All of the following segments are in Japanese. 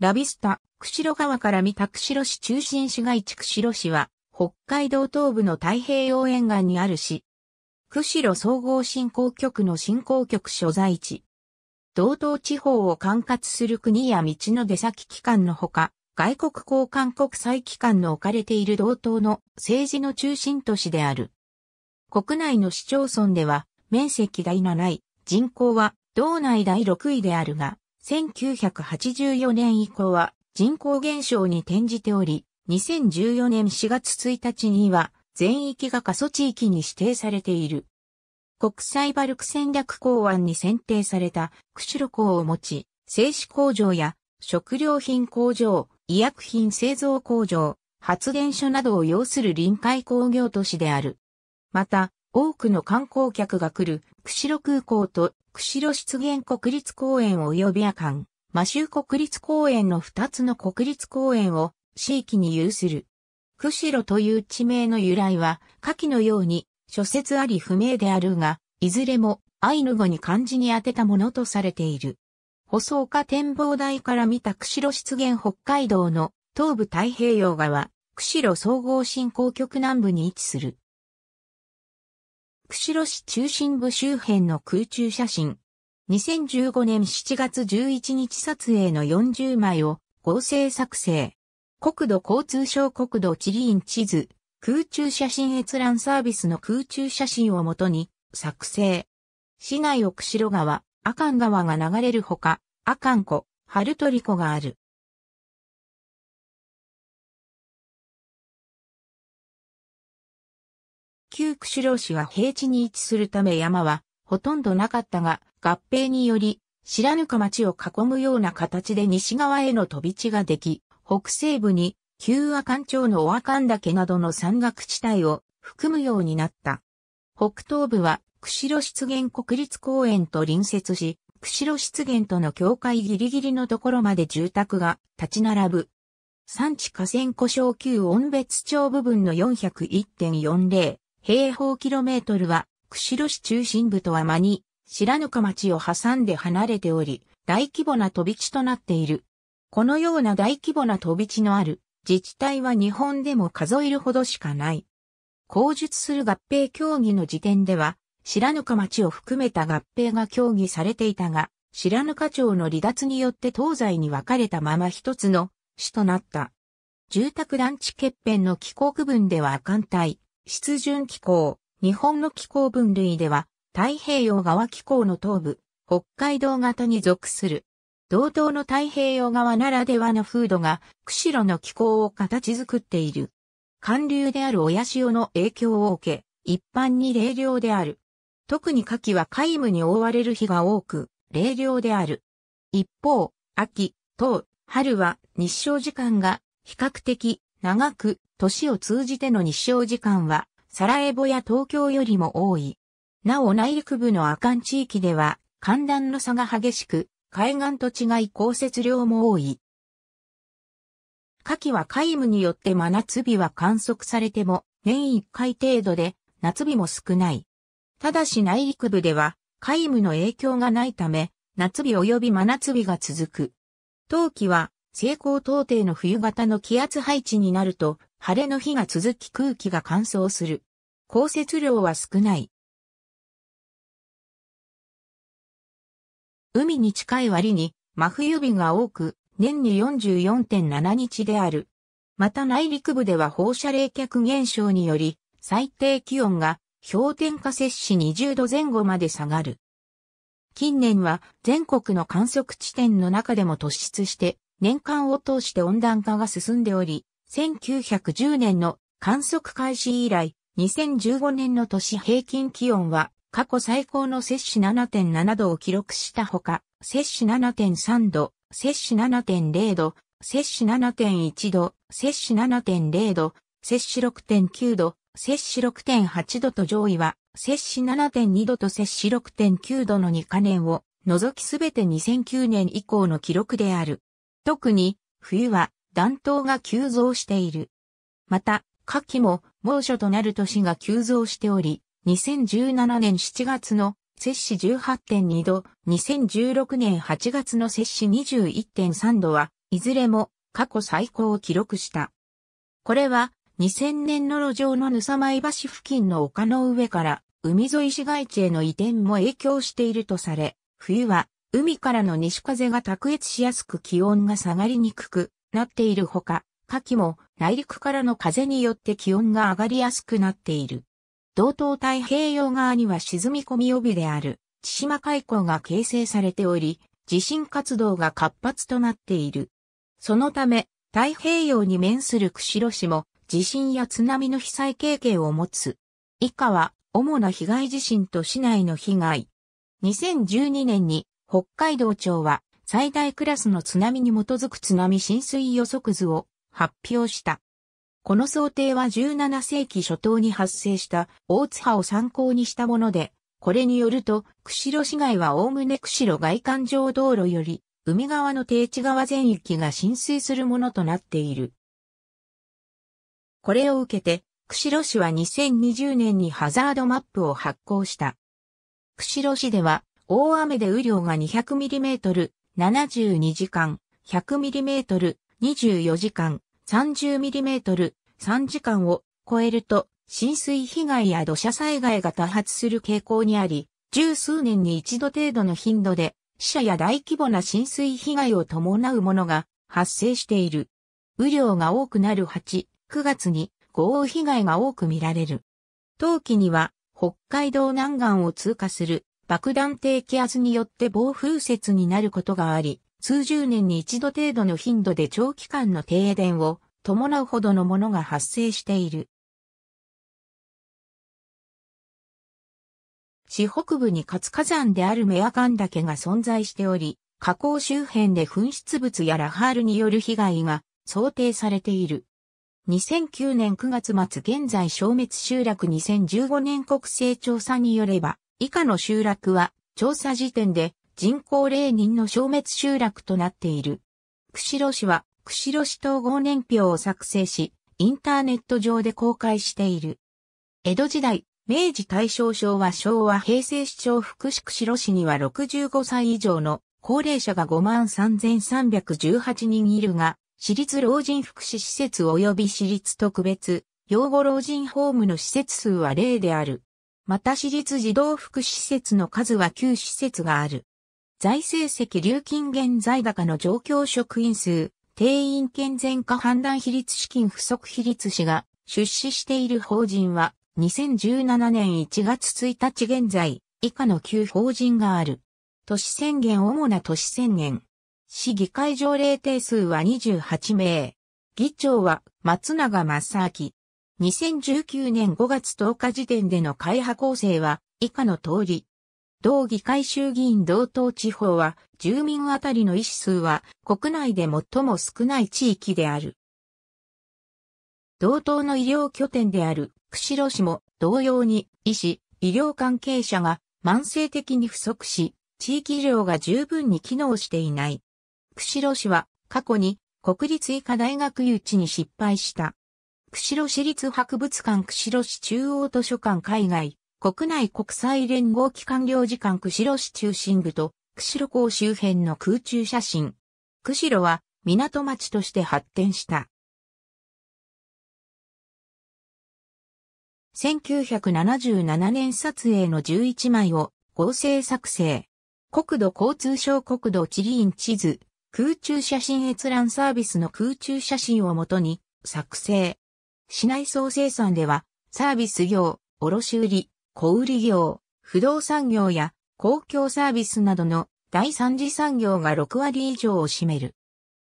ラビスタ、釧路川から見た釧路市中心市街地釧路市は、北海道東部の太平洋沿岸にある市。釧路総合振興局の振興局所在地。道東地方を管轄する国や道の出先機関のほか、外国交換国際機関の置かれている道東の政治の中心都市である。国内の市町村では、面積第7位、人口は道内第6位であるが、1984年以降は人口減少に転じており、2014年4月1日には全域が過疎地域に指定されている。国際バルク戦略港湾に選定された釧路港を持ち、製紙工場や食料品工場、医薬品製造工場、発電所などを要する臨海工業都市である。また、多くの観光客が来る釧路空港と釧路湿原国立公園及び夜間、摩周国立公園の2つの国立公園を地域に有する。釧路という地名の由来は、下記のように諸説あり不明であるが、いずれもアイヌ語に漢字に当てたものとされている。細岡展望台から見た釧路湿原北海道の東部太平洋側、釧路総合振興局南部に位置する。釧路市中心部周辺の空中写真。2015年7月11日撮影の40枚を合成作成。国土交通省国土地理院地図、空中写真閲覧サービスの空中写真をもとに作成。市内を釧路川、阿寒川が流れるほか、阿寒湖、春鳥湖がある。旧釧路市は平地に位置するため山はほとんどなかったが、合併により、白ぬか町を囲むような形で西側への飛び地ができ、北西部に旧阿寒町の阿寒岳などの山岳地帯を含むようになった。北東部は釧路湿原国立公園と隣接し、釧路湿原との境界ギリギリのところまで住宅が立ち並ぶ。産地河川湖小旧温別町部分の401.40平方キロメートルは、釧路市中心部とは間に、白糠町を挟んで離れており、大規模な飛び地となっている。このような大規模な飛び地のある自治体は日本でも数えるほどしかない。口述する合併協議の時点では、白糠町を含めた合併が協議されていたが、白糠町の離脱によって東西に分かれたまま一つの市となった。住宅団地欠片の帰国分では艦隊。湿潤気候、日本の気候分類では、太平洋側気候の東部、北海道型に属する。同等の太平洋側ならではの風土が、釧路の気候を形作っている。寒流である親潮の影響を受け、一般に冷涼である。特に夏季は海無に覆われる日が多く、冷涼である。一方、秋、冬、春は日照時間が比較的長く年を通じての日照時間は、サラエボや東京よりも多い。なお内陸部の阿寒地域では、寒暖の差が激しく、海岸と違い降雪量も多い。夏季は海無によって真夏日は観測されても、年1回程度で、夏日も少ない。ただし内陸部では、海無の影響がないため、夏日及び真夏日が続く。冬季は、西高東低の冬型の気圧配置になると、晴れの日が続き空気が乾燥する。降雪量は少ない。海に近い割に真冬日が多く、年に44.7日である。また内陸部では放射冷却現象により、最低気温が氷点下摂氏20度前後まで下がる。近年は全国の観測地点の中でも突出して、年間を通して温暖化が進んでおり、1910年の観測開始以来、2015年の年平均気温は過去最高の摂氏7.7度を記録したほか、摂氏7.3度、摂氏7.0度、摂氏7.1度、摂氏7.0度、摂氏6.9度、摂氏6.8度と上位は、摂氏7.2度と摂氏6.9度の2カ年を除きすべて2009年以降の記録である。特に、冬は暖冬が急増している。また、夏季も猛暑となる年が急増しており、2017年7月の摂氏18.2度、2016年8月の摂氏21.3度は、いずれも過去最高を記録した。これは、2000年の路上の草前橋付近の丘の上から海沿い市街地への移転も影響しているとされ、冬は海からの西風が卓越しやすく気温が下がりにくく、なっているほか、夏季も内陸からの風によって気温が上がりやすくなっている。同等太平洋側には沈み込み帯である千島海溝が形成されており、地震活動が活発となっている。そのため、太平洋に面する釧路市も地震や津波の被災経験を持つ。以下は主な被害地震と市内の被害。2012年に北海道庁は最大クラスの津波に基づく津波浸水予測図を発表した。この想定は17世紀初頭に発生した大津波を参考にしたもので、これによると、釧路市街はおおむね釧路外環状道路より、海側の低地側全域が浸水するものとなっている。これを受けて、釧路市は2020年にハザードマップを発行した。釧路市では、大雨で雨量が2 0 0トル、72時間、100mm、24時間、30mm、3時間を超えると、浸水被害や土砂災害が多発する傾向にあり、十数年に一度程度の頻度で、死者や大規模な浸水被害を伴うものが発生している。雨量が多くなる8、9月に豪雨被害が多く見られる。冬季には北海道南岸を通過する爆弾低気圧によって暴風雪になることがあり、数十年に一度程度の頻度で長期間の停電を伴うほどのものが発生している。市北部に活火山であるメアカン岳が存在しており、火口周辺で噴出物やラハールによる被害が想定されている。2009年9月末現在消滅集落2015年国勢調査によれば、以下の集落は、調査時点で人口0人の消滅集落となっている。釧路市は、釧路市統合年表を作成し、インターネット上で公開している。江戸時代、明治大正昭和昭和平成市長福祉釧路市には65歳以上の高齢者が53,318人いるが、私立老人福祉施設及び私立特別、養護老人ホームの施設数は0である。また私立児童福祉施設の数は9施設がある。財政積留金現在高の状況職員数、定員健全化判断比率資金不足比率氏が出資している法人は2017年1月1日現在以下の9法人がある。都市宣言主な都市宣言。市議会条例定数は28名。議長は松永正明。2019年5月10日時点での会派構成は以下の通り。同議会衆議院同等地方は住民あたりの医師数は国内で最も少ない地域である。同等の医療拠点である釧路市も同様に医師、医療関係者が慢性的に不足し、地域医療が十分に機能していない。釧路市は過去に国立医科大学誘致に失敗した。釧路市立博物館釧路市中央図書館海外、国内国際連合機関領事館釧路市中心部と釧路港周辺の空中写真。釧路は港町として発展した。1977年撮影の11枚を合成作成。国土交通省国土地理院地図、空中写真閲覧サービスの空中写真をもとに作成。市内総生産では、サービス業、卸売、小売業、不動産業や公共サービスなどの第三次産業が6割以上を占める。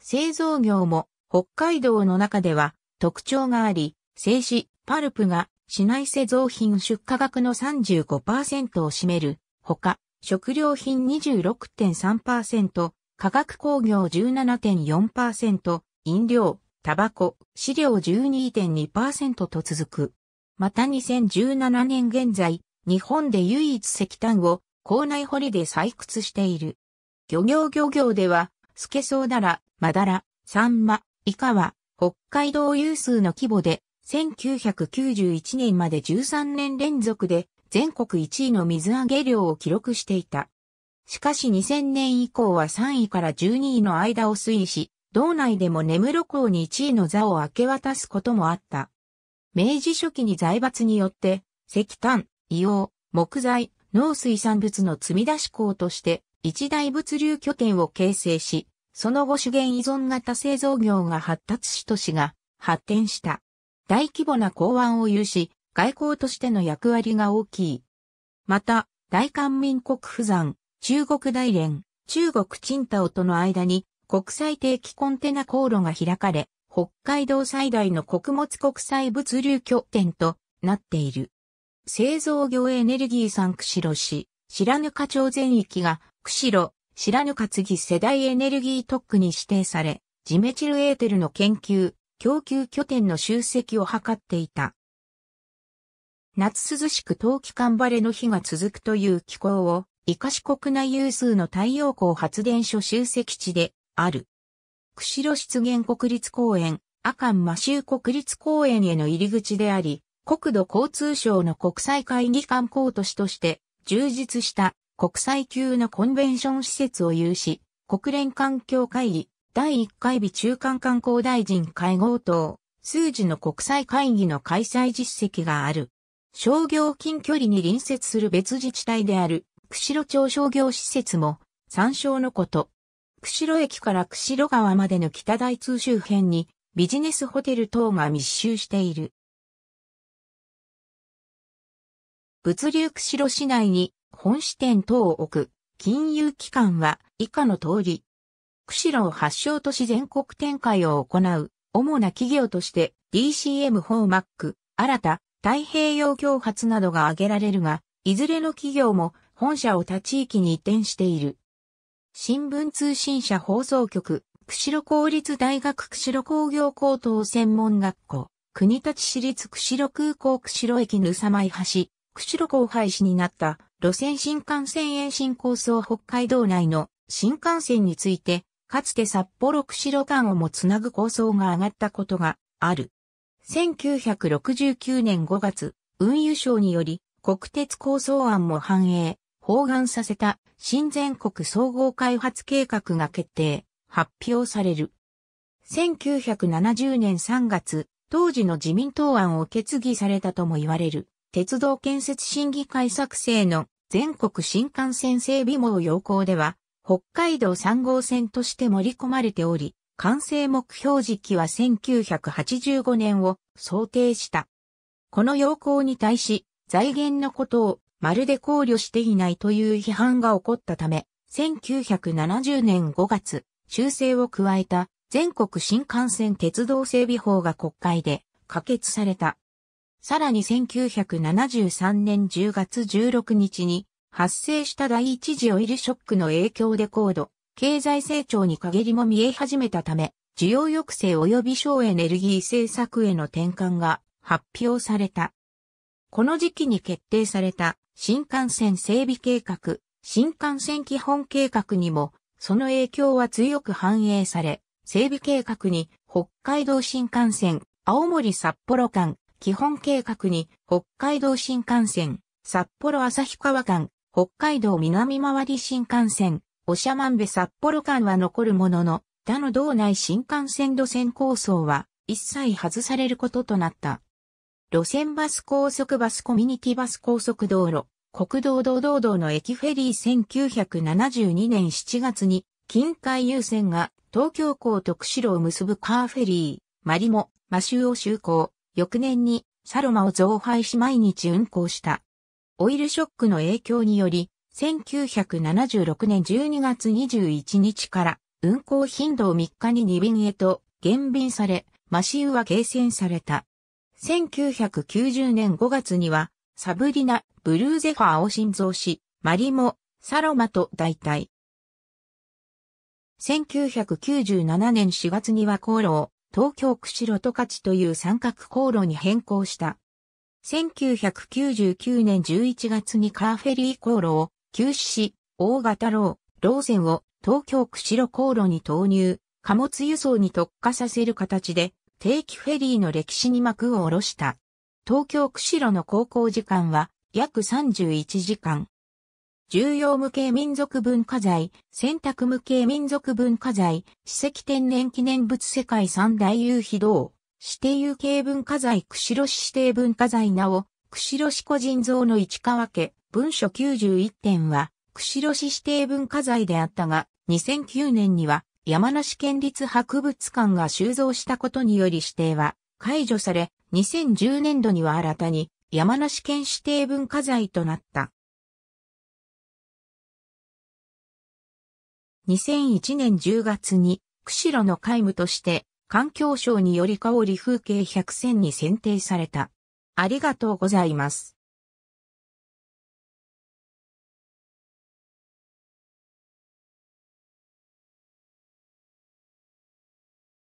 製造業も北海道の中では特徴があり、製紙、パルプが市内製造品出荷額の35%を占める、ほか、食料品26.3%、化学工業17.4%、飲料、タバコ、飼料12.2%と続く。また2017年現在、日本で唯一石炭を港内掘りで採掘している。漁業漁業では、スケソウダラ、マダラ、サンマ、イカは、北海道有数の規模で、1991年まで13年連続で全国1位の水揚げ量を記録していた。しかし2000年以降は3位から12位の間を推移し、道内でも根室港に1位の座を明け渡すこともあった。明治初期に財閥によって、石炭、硫黄、木材、農水産物の積み出し港として一大物流拠点を形成し、その後主源依存型製造業が発達し都市が発展した。大規模な港湾を有し、外交としての役割が大きい。また、大韓民国富山、中国大連、中国チンとの間に国際定期コンテナ航路が開かれ、北海道最大の穀物国際物流拠点となっている。製造業エネルギー産釧路市、白糠町全域が釧路、白糠次世代エネルギー特区に指定され、ジメチルエーテルの研究、供給拠点の集積を図っていた。夏涼しく冬季間晴れの日が続くという気候を、イカシ国内有数の太陽光発電所集積地である。釧路湿原国立公園、阿寒摩周国立公園への入り口であり、国土交通省の国際会議観光都市として充実した国際級のコンベンション施設を有し、国連環境会議第1回日中間観光大臣会合等、数時の国際会議の開催実績がある。商業近距離に隣接する別自治体である、釧路町商業施設も、参照のこと。釧路駅から釧路川までの北大通周辺にビジネスホテル等が密集している。物流釧路市内に本支店等を置く金融機関は以下の通り。釧路を発祥とし全国展開を行う主な企業として DCM 4マック、新た、太平洋共発などが挙げられるが、いずれの企業も本社を他地域に移転している。新聞通信社放送局、釧路公立大学釧路工業高等専門学校、国立市立釧路空港釧路駅ぬさまい橋、釧路港廃止になった路線新幹線延伸構想北海道内の新幹線について、かつて札幌釧路間をもつなぐ構想が上がったことがある。1969年5月、運輸省により国鉄構想案も反映、包含させた新全国総合開発計画が決定、発表される。1970年3月、当時の自民党案を決議されたとも言われる、鉄道建設審議会作成の全国新幹線整備網要項では、北海道3号線として盛り込まれており、完成目標時期は1985年を想定した。この要項に対し、財源のことをまるで考慮していないという批判が起こったため、1970年5月、修正を加えた全国新幹線鉄道整備法が国会で可決された。さらに1973年10月16日に発生した第一次オイルショックの影響で高度、経済成長に陰りも見え始めたため、需要抑制及び省エネルギー政策への転換が発表された。この時期に決定された新幹線整備計画、新幹線基本計画にも、その影響は強く反映され、整備計画に北海道新幹線、青森札幌間、基本計画に北海道新幹線、札幌旭川間、北海道南回り新幹線、長万部札幌間は残るものの、他の道内新幹線路線構想は一切外されることとなった。路線バス高速バスコミュニティバス高速道路、国道道道道の駅フェリー1972年7月に、近海優先が東京港と釧路を結ぶカーフェリー、マリモ、マシューを就航、翌年にサロマを増配し毎日運行した。オイルショックの影響により、1976年12月21日から運行頻度を3日に2便へと減便され、マシューは軽線された。1990年5月には、サブリナ、ブルーゼファーを心臓し、マリモ、サロマと代替。1997年4月には航路を東京釧路十勝という三角航路に変更した。1999年11月にカーフェリー航路を休止し、大型ロー、ローゼンを東京釧路航路に投入、貨物輸送に特化させる形で定期フェリーの歴史に幕を下ろした。東京釧路の高校時間は約31時間。重要無形民族文化財、選択無形民族文化財、史跡天然記念物世界三大遊秘道、指定有形文化財釧路市指定文化財なお、釧路市個人像の市川家、文書91点は、釧路市指定文化財であったが、2009年には、山梨県立博物館が収蔵したことにより指定は解除され、2010年度には新たに山梨県指定文化財となった。2001年10月に釧路の皆無として環境省により香り風景100選に選定された。ありがとうございます。